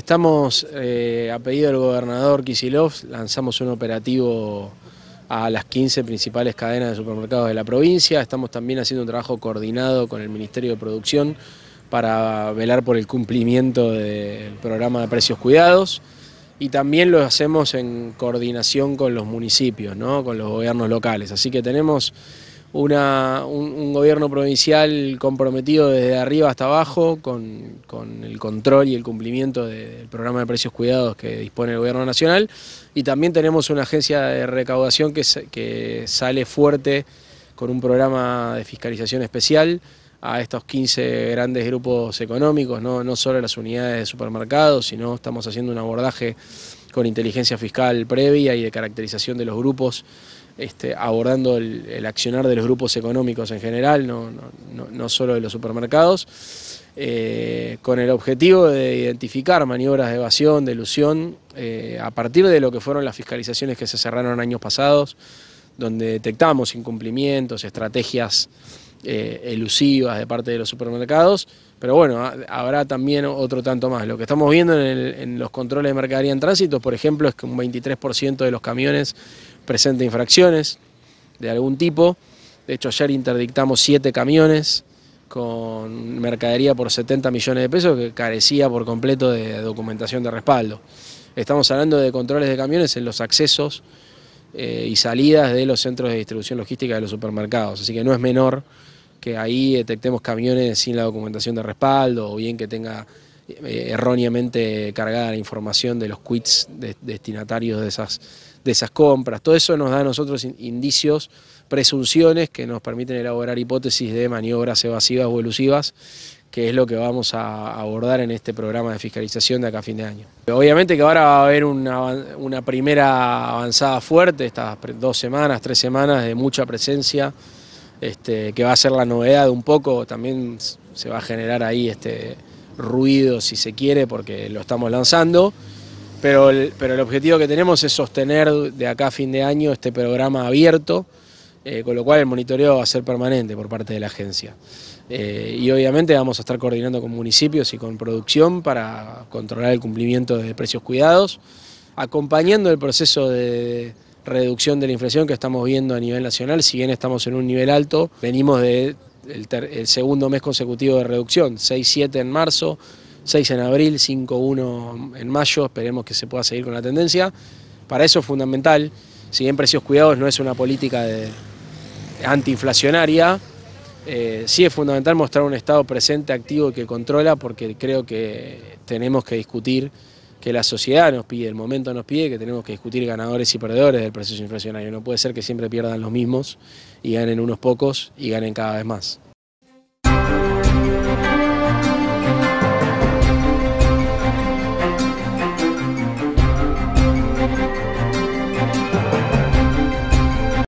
Estamos, eh, a pedido del gobernador Kisilov, lanzamos un operativo a las 15 principales cadenas de supermercados de la provincia. Estamos también haciendo un trabajo coordinado con el Ministerio de Producción para velar por el cumplimiento del programa de precios cuidados y también lo hacemos en coordinación con los municipios, con los gobiernos locales. Así que tenemos una, un, gobierno provincial comprometido desde arriba hasta abajo con, el control y el cumplimiento del programa de precios cuidados que dispone el gobierno nacional y también tenemos una agencia de recaudación que sale fuerte con un programa de fiscalización especial a estos 15 grandes grupos económicos, no, no solo las unidades de supermercados, sino estamos haciendo un abordaje con inteligencia fiscal previa y de caracterización de los grupos, este, abordando el, accionar de los grupos económicos en general, no, solo de los supermercados, eh, con el objetivo de identificar maniobras de evasión, de ilusión, eh, a partir de lo que fueron las fiscalizaciones que se cerraron años pasados, donde detectamos incumplimientos, estrategias eh, elusivas de parte de los supermercados, pero bueno, habrá también otro tanto más. Lo que estamos viendo en, en, los controles de mercadería en tránsito, por ejemplo, es que un 23% de los camiones presenta infracciones de algún tipo. De hecho, ayer interdictamos siete camiones con mercadería por 70 millones de pesos que carecía por completo de documentación de respaldo. Estamos hablando de controles de camiones en los accesos eh, y salidas de los centros de distribución logística de los supermercados. Así que no es menor que ahí detectemos camiones sin la documentación de respaldo o bien que tenga eh, erróneamente cargada la información de los quits destinatarios de esas, de esas compras. Todo eso nos da a nosotros indicios, presunciones que nos permiten elaborar hipótesis de maniobras evasivas o elusivas que es lo que vamos a abordar en este programa de fiscalización de acá a fin de año. Obviamente que ahora va a haber una, primera avanzada fuerte, estas dos semanas, tres semanas de mucha presencia, este, que va a ser la novedad un poco, también se va a generar ahí este ruido si se quiere, porque lo estamos lanzando, pero pero el objetivo que tenemos es sostener de acá a fin de año este programa abierto, eh, con lo cual el monitoreo va a ser permanente por parte de la agencia. Eh, y obviamente vamos a estar coordinando con municipios y con producción para controlar el cumplimiento de precios cuidados, acompañando el proceso de reducción de la inflación que estamos viendo a nivel nacional, si bien estamos en un nivel alto, venimos del de el segundo mes consecutivo de reducción, 6-7 en marzo, 6 en abril, 5-1 en mayo, esperemos que se pueda seguir con la tendencia. Para eso es fundamental, si bien precios cuidados no es una política de, antiinflacionaria, eh, sí es fundamental mostrar un Estado presente, activo y que controla, porque creo que tenemos que discutir que la sociedad nos pide, el momento nos pide que tenemos que discutir ganadores y perdedores del proceso inflacionario. No puede ser que siempre pierdan los mismos y ganen unos pocos y ganen cada vez más.